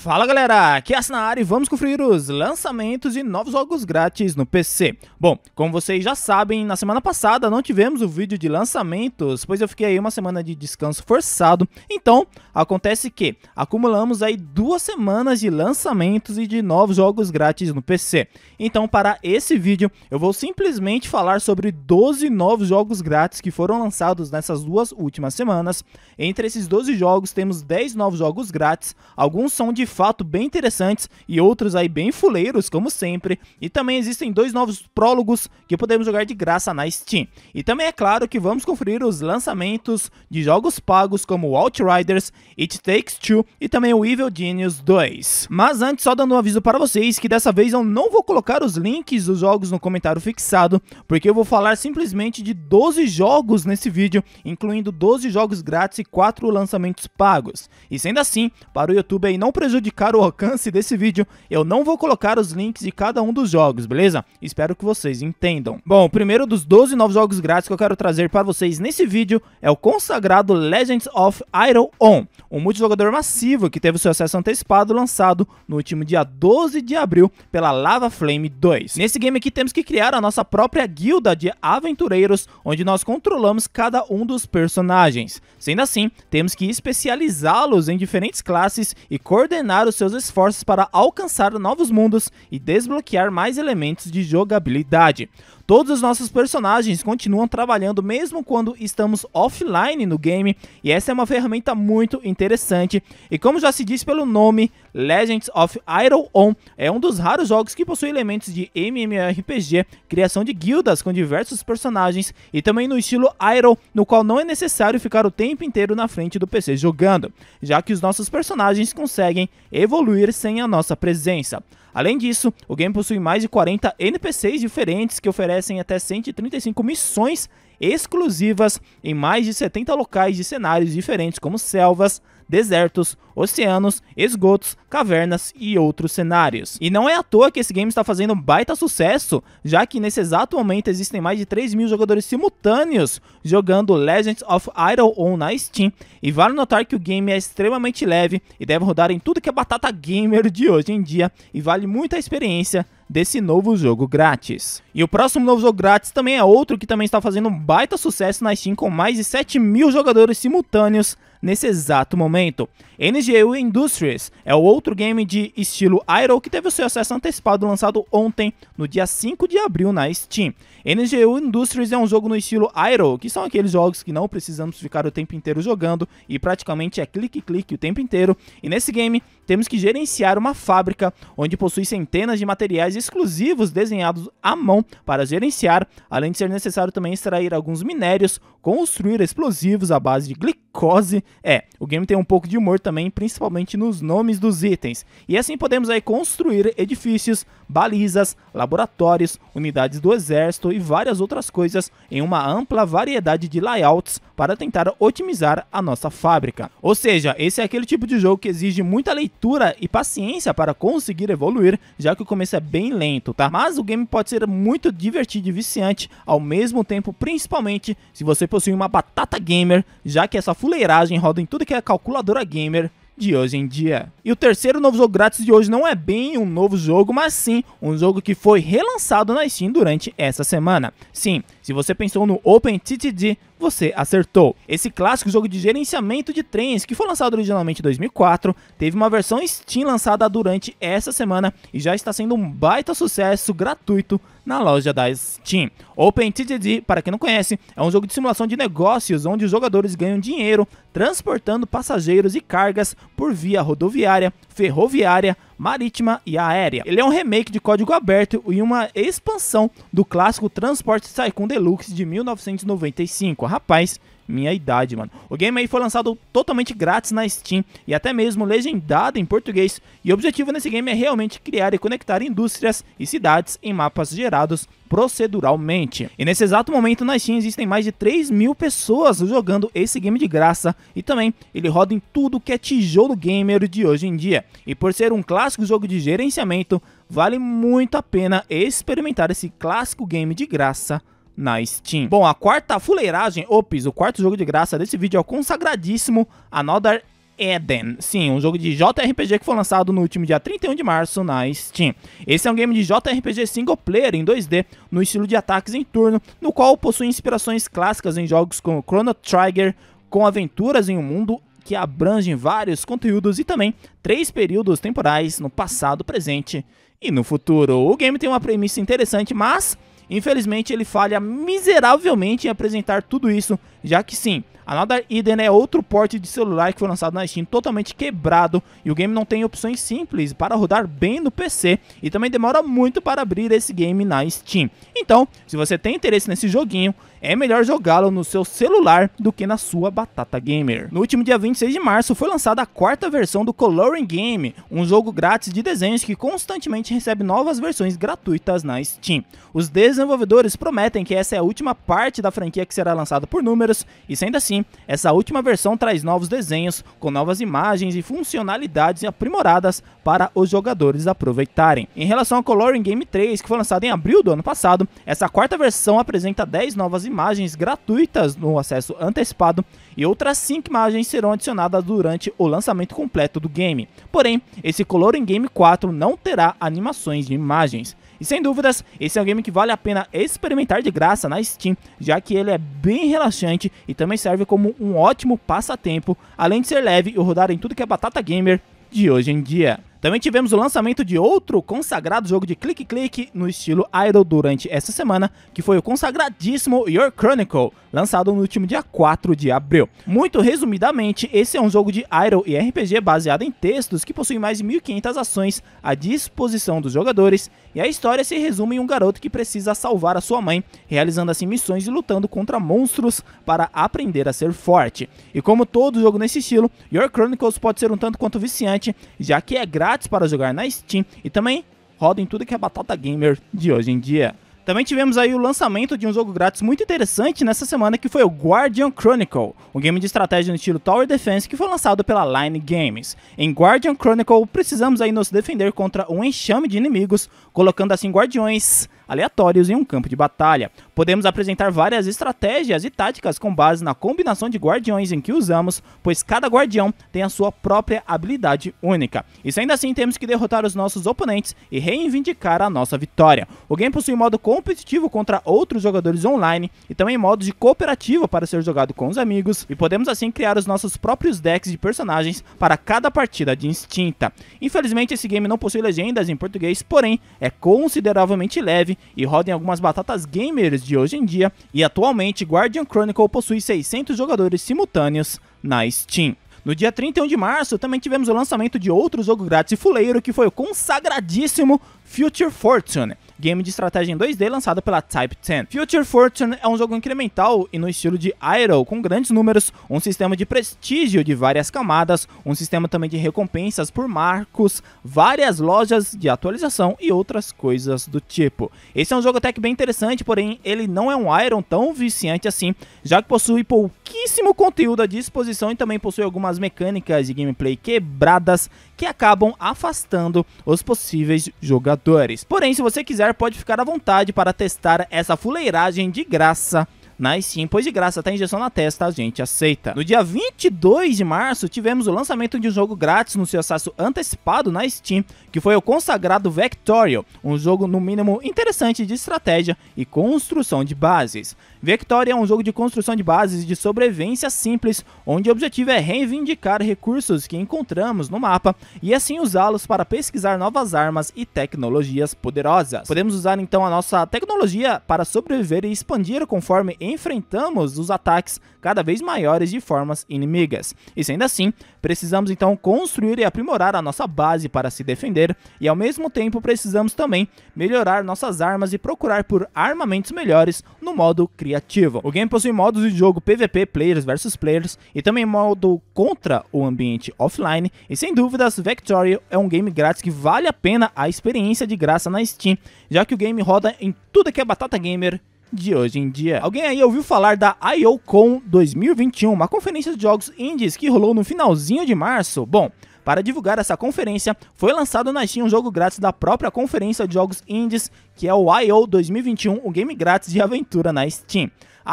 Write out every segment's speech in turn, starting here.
Fala galera, aqui é na área e vamos conferir os lançamentos e novos jogos grátis no PC. Bom, como vocês já sabem, na semana passada não tivemos o vídeo de lançamentos, pois eu fiquei aí uma semana de descanso forçado. Então, acontece que acumulamos aí duas semanas de lançamentos e de novos jogos grátis no PC. Então, para esse vídeo, eu vou simplesmente falar sobre 12 novos jogos grátis que foram lançados nessas duas últimas semanas. Entre esses 12 jogos, temos 10 novos jogos grátis, alguns são de fato bem interessantes e outros aí bem fuleiros, como sempre. E também existem dois novos prólogos que podemos jogar de graça na Steam. E também é claro que vamos conferir os lançamentos de jogos pagos como Outriders, It Takes Two e também o Evil Genius 2. Mas antes, só dando um aviso para vocês que dessa vez eu não vou colocar os links dos jogos no comentário fixado, porque eu vou falar simplesmente de 12 jogos nesse vídeo, incluindo 12 jogos grátis e 4 lançamentos pagos. E sendo assim, para o YouTube aí não prejudicar prejudicar o alcance desse vídeo, eu não vou colocar os links de cada um dos jogos, beleza? Espero que vocês entendam. Bom, o primeiro dos 12 novos jogos grátis que eu quero trazer para vocês nesse vídeo é o consagrado Legends of Iron On, um multijogador massivo que teve seu acesso antecipado lançado no último dia 12 de abril pela Lava Flame 2. Nesse game aqui temos que criar a nossa própria guilda de aventureiros, onde nós controlamos cada um dos personagens. Sendo assim, temos que especializá-los em diferentes classes e coordenar coordenar os seus esforços para alcançar novos mundos e desbloquear mais elementos de jogabilidade. Todos os nossos personagens continuam trabalhando mesmo quando estamos offline no game, e essa é uma ferramenta muito interessante. E como já se diz pelo nome, Legends of Iron On é um dos raros jogos que possui elementos de MMORPG, criação de guildas com diversos personagens e também no estilo Iron, no qual não é necessário ficar o tempo inteiro na frente do PC jogando, já que os nossos personagens conseguem evoluir sem a nossa presença. Além disso, o game possui mais de 40 NPCs diferentes que oferecem até 135 missões exclusivas em mais de 70 locais de cenários diferentes como selvas, desertos, oceanos, esgotos, cavernas e outros cenários. E não é à toa que esse game está fazendo um baita sucesso, já que nesse exato momento existem mais de 3 mil jogadores simultâneos jogando Legends of Idol On na Steam, e vale notar que o game é extremamente leve e deve rodar em tudo que é batata gamer de hoje em dia, e vale muito a experiência desse novo jogo grátis. E o próximo novo jogo grátis também é outro que também está fazendo um baita sucesso na Steam com mais de 7 mil jogadores simultâneos nesse exato momento. NGU Industries é o outro game de estilo Iron que teve o seu acesso antecipado lançado ontem, no dia 5 de abril, na Steam. NGU Industries é um jogo no estilo Iron, que são aqueles jogos que não precisamos ficar o tempo inteiro jogando e praticamente é clique-clique o tempo inteiro. E nesse game temos que gerenciar uma fábrica onde possui centenas de materiais exclusivos desenhados à mão para gerenciar, além de ser necessário também extrair alguns minérios, construir explosivos à base de glicose é, o game tem um pouco de humor também, principalmente nos nomes dos itens. E assim podemos aí construir edifícios, balizas, laboratórios, unidades do exército e várias outras coisas em uma ampla variedade de layouts para tentar otimizar a nossa fábrica. Ou seja, esse é aquele tipo de jogo que exige muita leitura e paciência para conseguir evoluir, já que o começo é bem lento, tá? Mas o game pode ser muito divertido e viciante ao mesmo tempo, principalmente se você possui uma batata gamer, já que essa fuleiragem roda em tudo que é calculadora gamer de hoje em dia. E o terceiro novo jogo grátis de hoje não é bem um novo jogo, mas sim um jogo que foi relançado na Steam durante essa semana. Sim, se você pensou no OpenTTD, você acertou. Esse clássico jogo de gerenciamento de trens, que foi lançado originalmente em 2004, teve uma versão Steam lançada durante essa semana e já está sendo um baita sucesso gratuito na loja da Steam. OpenTTD, para quem não conhece, é um jogo de simulação de negócios onde os jogadores ganham dinheiro transportando passageiros e cargas por via rodoviária, ferroviária, marítima e aérea. Ele é um remake de código aberto e uma expansão do clássico Transport Tycoon Deluxe de 1995. Rapaz, minha idade, mano. O game aí foi lançado totalmente grátis na Steam e até mesmo legendado em português. E o objetivo nesse game é realmente criar e conectar indústrias e cidades em mapas gerados proceduralmente. E nesse exato momento na Steam existem mais de 3 mil pessoas jogando esse game de graça e também ele roda em tudo que é tijolo gamer de hoje em dia. E por ser um clássico jogo de gerenciamento, vale muito a pena experimentar esse clássico game de graça na Steam. Bom, a quarta fuleiragem, ops, o quarto jogo de graça desse vídeo é o consagradíssimo Another Eden. Sim, um jogo de JRPG que foi lançado no último dia 31 de março na Steam. Esse é um game de JRPG single player em 2D, no estilo de ataques em turno, no qual possui inspirações clássicas em jogos como Chrono Trigger, com aventuras em um mundo que abrange vários conteúdos e também três períodos temporais no passado, presente e no futuro. O game tem uma premissa interessante, mas Infelizmente, ele falha miseravelmente em apresentar tudo isso, já que sim, Another Eden é outro porte de celular que foi lançado na Steam totalmente quebrado e o game não tem opções simples para rodar bem no PC e também demora muito para abrir esse game na Steam. Então, se você tem interesse nesse joguinho, é melhor jogá-lo no seu celular do que na sua batata gamer. No último dia 26 de março foi lançada a quarta versão do Coloring Game, um jogo grátis de desenhos que constantemente recebe novas versões gratuitas na Steam. Os desenvolvedores prometem que essa é a última parte da franquia que será lançada por números, e sendo assim, essa última versão traz novos desenhos, com novas imagens e funcionalidades aprimoradas para os jogadores aproveitarem. Em relação ao Coloring Game 3, que foi lançado em abril do ano passado, essa quarta versão apresenta 10 novas imagens gratuitas no acesso antecipado e outras 5 imagens serão adicionadas durante o lançamento completo do game. Porém, esse Coloring Game 4 não terá animações de imagens. E sem dúvidas, esse é um game que vale a pena experimentar de graça na Steam, já que ele é bem relaxante e também serve como um ótimo passatempo, além de ser leve e rodar em tudo que é batata gamer de hoje em dia. Também tivemos o lançamento de outro consagrado jogo de clique-clique no estilo Idol durante essa semana, que foi o consagradíssimo Your Chronicle, lançado no último dia 4 de abril. Muito resumidamente, esse é um jogo de Idol e RPG baseado em textos que possui mais de 1.500 ações à disposição dos jogadores, e a história se resume em um garoto que precisa salvar a sua mãe, realizando assim missões e lutando contra monstros para aprender a ser forte. E como todo jogo nesse estilo, Your Chronicles pode ser um tanto quanto viciante, já que é grátis grátis para jogar na Steam e também roda em tudo que é batata gamer de hoje em dia. Também tivemos aí o lançamento de um jogo grátis muito interessante nessa semana que foi o Guardian Chronicle, um game de estratégia no estilo Tower Defense que foi lançado pela Line Games. Em Guardian Chronicle, precisamos aí nos defender contra um enxame de inimigos, colocando assim guardiões aleatórios em um campo de batalha. Podemos apresentar várias estratégias e táticas com base na combinação de guardiões em que usamos, pois cada guardião tem a sua própria habilidade única. E sendo ainda assim temos que derrotar os nossos oponentes e reivindicar a nossa vitória. O game possui modo competitivo contra outros jogadores online e também modo de cooperativa para ser jogado com os amigos e podemos assim criar os nossos próprios decks de personagens para cada partida de instinta. Infelizmente esse game não possui legendas em português, porém é consideravelmente leve e roda em algumas batatas gamers de hoje em dia, e atualmente Guardian Chronicle possui 600 jogadores simultâneos na Steam. No dia 31 de março, também tivemos o lançamento de outro jogo grátis e fuleiro, que foi o consagradíssimo Future Fortune game de estratégia em 2D lançado pela Type 10. Future Fortune é um jogo incremental e no estilo de Iron com grandes números, um sistema de prestígio de várias camadas, um sistema também de recompensas por marcos, várias lojas de atualização e outras coisas do tipo. Esse é um jogo até que bem interessante, porém ele não é um Iron tão viciante assim, já que possui pouquíssimo conteúdo à disposição e também possui algumas mecânicas de gameplay quebradas que acabam afastando os possíveis jogadores. Porém, se você quiser, pode ficar à vontade para testar essa fuleiragem de graça na Steam, pois de graça, até tá injeção na testa a gente aceita. No dia 22 de março, tivemos o lançamento de um jogo grátis no seu acesso antecipado na Steam, que foi o consagrado Vectorial, um jogo no mínimo interessante de estratégia e construção de bases. Victoria é um jogo de construção de bases de sobrevivência simples, onde o objetivo é reivindicar recursos que encontramos no mapa e assim usá-los para pesquisar novas armas e tecnologias poderosas. Podemos usar então a nossa tecnologia para sobreviver e expandir conforme enfrentamos os ataques cada vez maiores de formas inimigas. E sendo assim, precisamos então construir e aprimorar a nossa base para se defender e ao mesmo tempo precisamos também melhorar nossas armas e procurar por armamentos melhores no modo criativo sempre O game possui modos de jogo PVP, players versus players, e também modo contra o ambiente offline, e sem dúvidas, Victoria é um game grátis que vale a pena a experiência de graça na Steam, já que o game roda em tudo que é batata gamer de hoje em dia. Alguém aí ouviu falar da IOCon 2021, uma conferência de jogos indies que rolou no finalzinho de março? Bom, para divulgar essa conferência, foi lançado na Steam um jogo grátis da própria conferência de jogos indies, que é o I.O. 2021, um game grátis de aventura na Steam.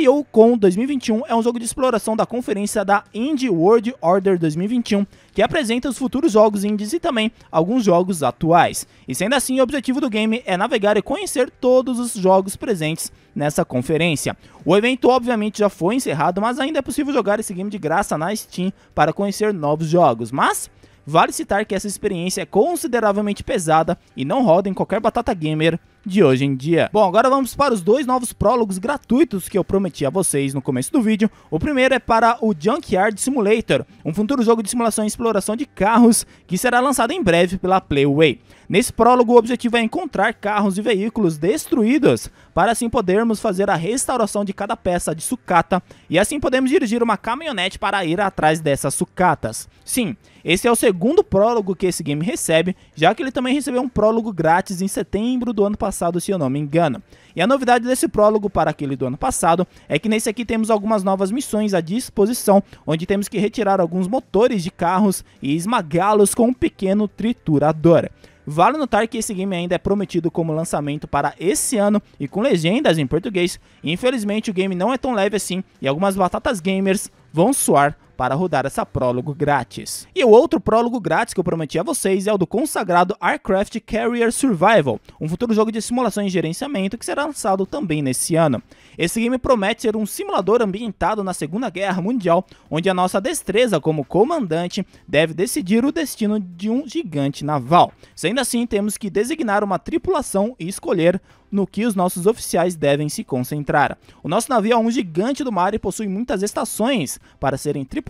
I.O. Con 2021 é um jogo de exploração da conferência da Indie World Order 2021, que apresenta os futuros jogos indies e também alguns jogos atuais. E sendo assim, o objetivo do game é navegar e conhecer todos os jogos presentes nessa conferência. O evento obviamente já foi encerrado, mas ainda é possível jogar esse game de graça na Steam para conhecer novos jogos, mas Vale citar que essa experiência é consideravelmente pesada e não roda em qualquer batata gamer de hoje em dia. Bom, agora vamos para os dois novos prólogos gratuitos que eu prometi a vocês no começo do vídeo. O primeiro é para o Junkyard Simulator, um futuro jogo de simulação e exploração de carros que será lançado em breve pela Playway. Nesse prólogo, o objetivo é encontrar carros e veículos destruídos para assim podermos fazer a restauração de cada peça de sucata e assim podemos dirigir uma caminhonete para ir atrás dessas sucatas. Sim, esse é o segundo prólogo que esse game recebe, já que ele também recebeu um prólogo grátis em setembro do ano passado, se eu não me engano. E a novidade desse prólogo para aquele do ano passado é que nesse aqui temos algumas novas missões à disposição, onde temos que retirar alguns motores de carros e esmagá-los com um pequeno triturador. Vale notar que esse game ainda é prometido como lançamento para esse ano e com legendas em português. Infelizmente o game não é tão leve assim e algumas batatas gamers vão suar para rodar essa prólogo grátis. E o outro prólogo grátis que eu prometi a vocês é o do consagrado Aircraft Carrier Survival, um futuro jogo de simulação e gerenciamento que será lançado também nesse ano. Esse game promete ser um simulador ambientado na Segunda Guerra Mundial, onde a nossa destreza como comandante deve decidir o destino de um gigante naval. Sendo assim, temos que designar uma tripulação e escolher no que os nossos oficiais devem se concentrar. O nosso navio é um gigante do mar e possui muitas estações para serem tripuladas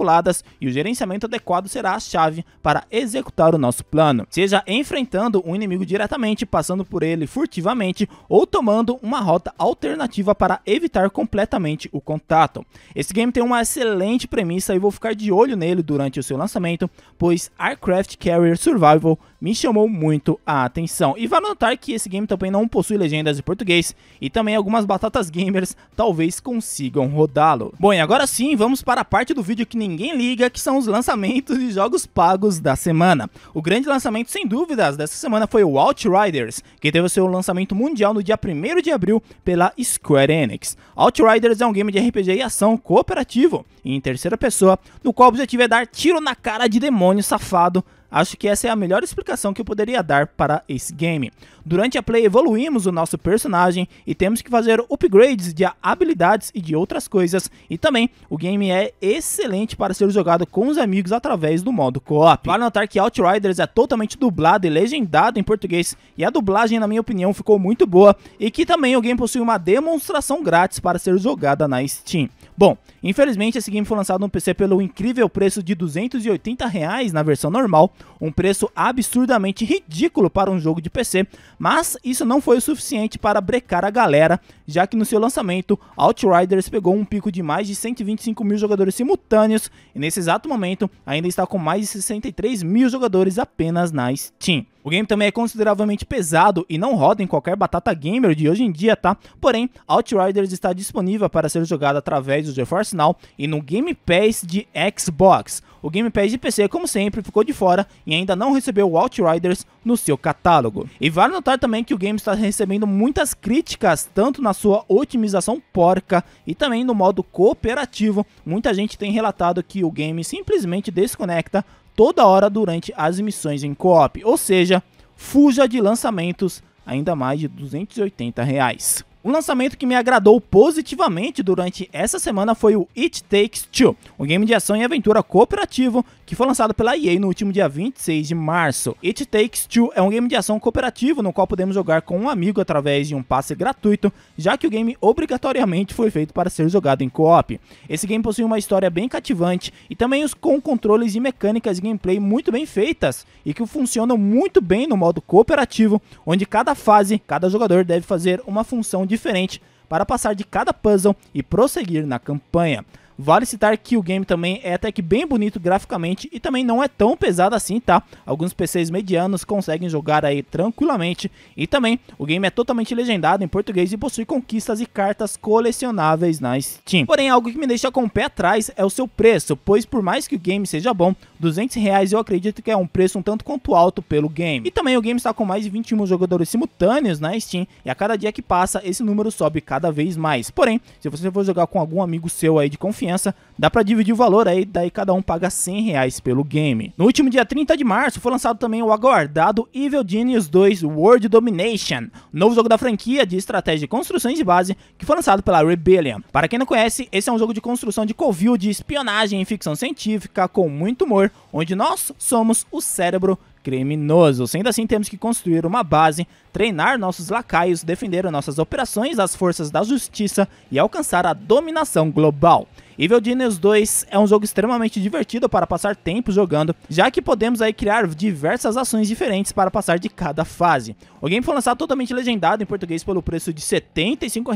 e o gerenciamento adequado será a chave para executar o nosso plano, seja enfrentando um inimigo diretamente, passando por ele furtivamente ou tomando uma rota alternativa para evitar completamente o contato. Esse game tem uma excelente premissa e vou ficar de olho nele durante o seu lançamento, pois Aircraft Carrier Survival me chamou muito a atenção. E vale notar que esse game também não possui legendas de português e também algumas batatas gamers talvez consigam rodá-lo. Bom, e agora sim, vamos para a parte do vídeo que nem ninguém liga, que são os lançamentos de jogos pagos da semana. O grande lançamento, sem dúvidas, dessa semana foi o Outriders, que teve seu lançamento mundial no dia 1 de abril pela Square Enix. Outriders é um game de RPG e ação cooperativo, em terceira pessoa, no qual o objetivo é dar tiro na cara de demônio safado Acho que essa é a melhor explicação que eu poderia dar para esse game. Durante a play evoluímos o nosso personagem e temos que fazer upgrades de habilidades e de outras coisas. E também o game é excelente para ser jogado com os amigos através do modo co-op. Vale notar que Outriders é totalmente dublado e legendado em português e a dublagem na minha opinião ficou muito boa e que também o game possui uma demonstração grátis para ser jogada na Steam. Bom, infelizmente esse game foi lançado no PC pelo incrível preço de 280 reais na versão normal um preço absurdamente ridículo para um jogo de PC, mas isso não foi o suficiente para brecar a galera, já que no seu lançamento, Outriders pegou um pico de mais de 125 mil jogadores simultâneos e nesse exato momento ainda está com mais de 63 mil jogadores apenas na Steam. O game também é consideravelmente pesado e não roda em qualquer batata gamer de hoje em dia, tá? Porém, Outriders está disponível para ser jogado através do GeForce Now e no Game Pass de Xbox. O Game Pass de PC, como sempre, ficou de fora e ainda não recebeu o Outriders no seu catálogo. E vale notar também que o game está recebendo muitas críticas, tanto na sua otimização porca e também no modo cooperativo. Muita gente tem relatado que o game simplesmente desconecta toda hora durante as missões em co-op, ou seja, fuja de lançamentos ainda mais de 280 reais. Um lançamento que me agradou positivamente durante essa semana foi o It Takes Two, um game de ação e aventura cooperativo que foi lançado pela EA no último dia 26 de março. It Takes Two é um game de ação cooperativo no qual podemos jogar com um amigo através de um passe gratuito, já que o game obrigatoriamente foi feito para ser jogado em co-op. Esse game possui uma história bem cativante e também os com controles e mecânicas de gameplay muito bem feitas e que funcionam muito bem no modo cooperativo, onde cada fase, cada jogador deve fazer uma função de diferente para passar de cada puzzle e prosseguir na campanha. Vale citar que o game também é até que bem bonito graficamente e também não é tão pesado assim, tá? Alguns PCs medianos conseguem jogar aí tranquilamente. E também, o game é totalmente legendado em português e possui conquistas e cartas colecionáveis na Steam. Porém, algo que me deixa com o pé atrás é o seu preço, pois por mais que o game seja bom, 200 reais eu acredito que é um preço um tanto quanto alto pelo game. E também o game está com mais de 21 jogadores simultâneos na Steam e a cada dia que passa esse número sobe cada vez mais. Porém, se você for jogar com algum amigo seu aí de confiança, confiança, dá para dividir o valor aí, daí cada um paga 100 reais pelo game. No último dia 30 de março foi lançado também o aguardado Evil Genius 2 World Domination, novo jogo da franquia de estratégia de construções de base que foi lançado pela Rebellion. Para quem não conhece, esse é um jogo de construção de covil de espionagem e ficção científica com muito humor, onde nós somos o cérebro Criminoso. Sendo assim, temos que construir uma base, treinar nossos lacaios, defender nossas operações às forças da justiça e alcançar a dominação global. Evil Genius 2 é um jogo extremamente divertido para passar tempo jogando, já que podemos aí criar diversas ações diferentes para passar de cada fase. O game foi lançado totalmente legendado em português pelo preço de R$ 75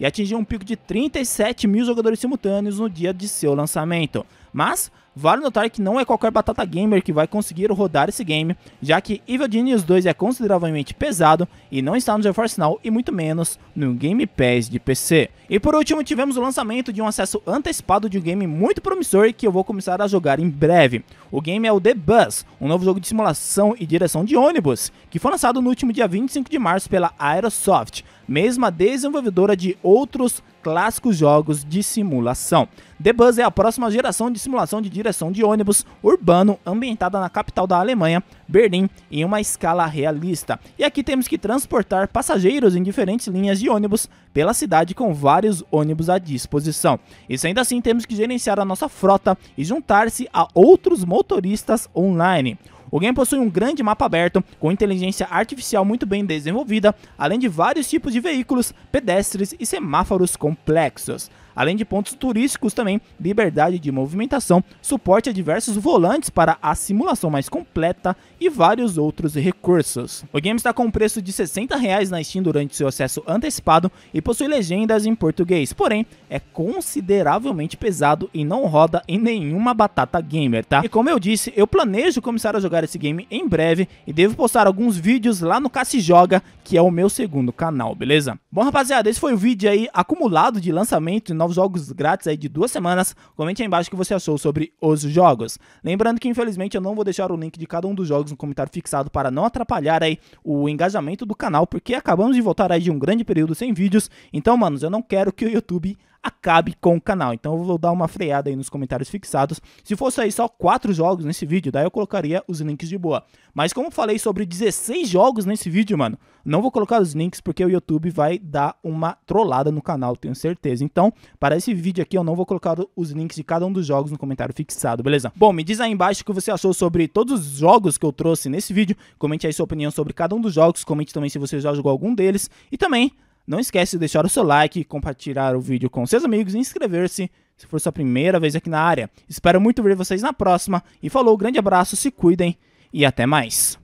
e atingiu um pico de 37 mil jogadores simultâneos no dia de seu lançamento. Mas Vale notar que não é qualquer batata gamer que vai conseguir rodar esse game, já que Evil Genius 2 é consideravelmente pesado e não está no GeForce Now e muito menos no Game Pass de PC. E por último, tivemos o lançamento de um acesso antecipado de um game muito promissor que eu vou começar a jogar em breve. O game é o The Bus, um novo jogo de simulação e direção de ônibus, que foi lançado no último dia 25 de março pela Aerosoft, mesma desenvolvedora de outros clássicos jogos de simulação. The Bus é a próxima geração de simulação de direção de ônibus urbano ambientada na capital da Alemanha, Berlim, em uma escala realista. E aqui temos que trans transportar passageiros em diferentes linhas de ônibus pela cidade com vários ônibus à disposição. E ainda assim temos que gerenciar a nossa frota e juntar-se a outros motoristas online. O game possui um grande mapa aberto, com inteligência artificial muito bem desenvolvida, além de vários tipos de veículos, pedestres e semáforos complexos. Além de pontos turísticos também, liberdade de movimentação, suporte a diversos volantes para a simulação mais completa e vários outros recursos. O game está com um preço de R$ 60,00 na Steam durante seu acesso antecipado e possui legendas em português, porém é consideravelmente pesado e não roda em nenhuma batata gamer, tá? E como eu disse, eu planejo começar a jogar jogar esse game em breve e devo postar alguns vídeos lá no Cassi Joga, que é o meu segundo canal, beleza? Bom, rapaziada, esse foi o vídeo aí acumulado de lançamento de novos jogos grátis aí de duas semanas. Comente aí embaixo o que você achou sobre os jogos. Lembrando que, infelizmente, eu não vou deixar o link de cada um dos jogos no comentário fixado para não atrapalhar aí o engajamento do canal, porque acabamos de voltar aí de um grande período sem vídeos. Então, manos, eu não quero que o YouTube acabe com o canal. Então eu vou dar uma freada aí nos comentários fixados. Se fosse aí só 4 jogos nesse vídeo, daí eu colocaria os links de boa. Mas como falei sobre 16 jogos nesse vídeo, mano, não vou colocar os links porque o YouTube vai dar uma trollada no canal, tenho certeza. Então, para esse vídeo aqui eu não vou colocar os links de cada um dos jogos no comentário fixado, beleza? Bom, me diz aí embaixo o que você achou sobre todos os jogos que eu trouxe nesse vídeo. Comente aí sua opinião sobre cada um dos jogos, comente também se você já jogou algum deles e também não esquece de deixar o seu like, compartilhar o vídeo com seus amigos e inscrever-se se for sua primeira vez aqui na área. Espero muito ver vocês na próxima e falou, grande abraço, se cuidem e até mais.